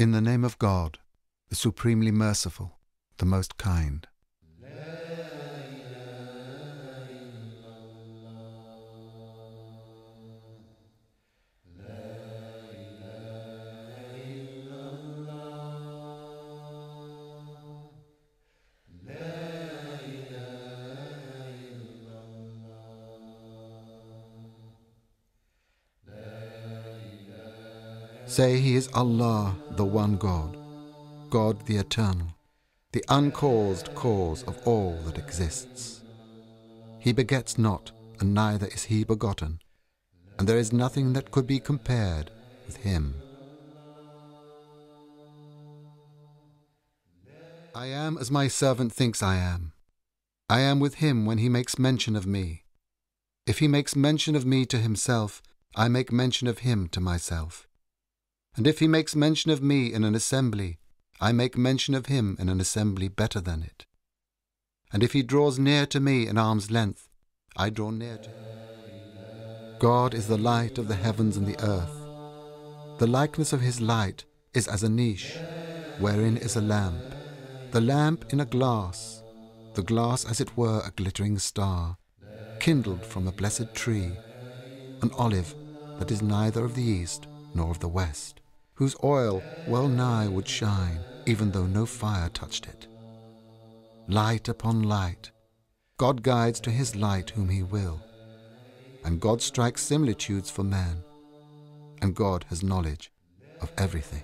In the name of God, the supremely merciful, the most kind. Say He is Allah, the one God, God the eternal, the uncaused cause of all that exists. He begets not, and neither is He begotten, and there is nothing that could be compared with Him. I am as my servant thinks I am. I am with him when he makes mention of me. If he makes mention of me to himself, I make mention of him to myself. And if he makes mention of me in an assembly, I make mention of him in an assembly better than it. And if he draws near to me an arm's length, I draw near to him. God is the light of the heavens and the earth. The likeness of his light is as a niche, wherein is a lamp, the lamp in a glass, the glass as it were a glittering star, kindled from a blessed tree, an olive that is neither of the east nor of the west whose oil well nigh would shine, even though no fire touched it. Light upon light, God guides to his light whom he will. And God strikes similitudes for man, and God has knowledge of everything.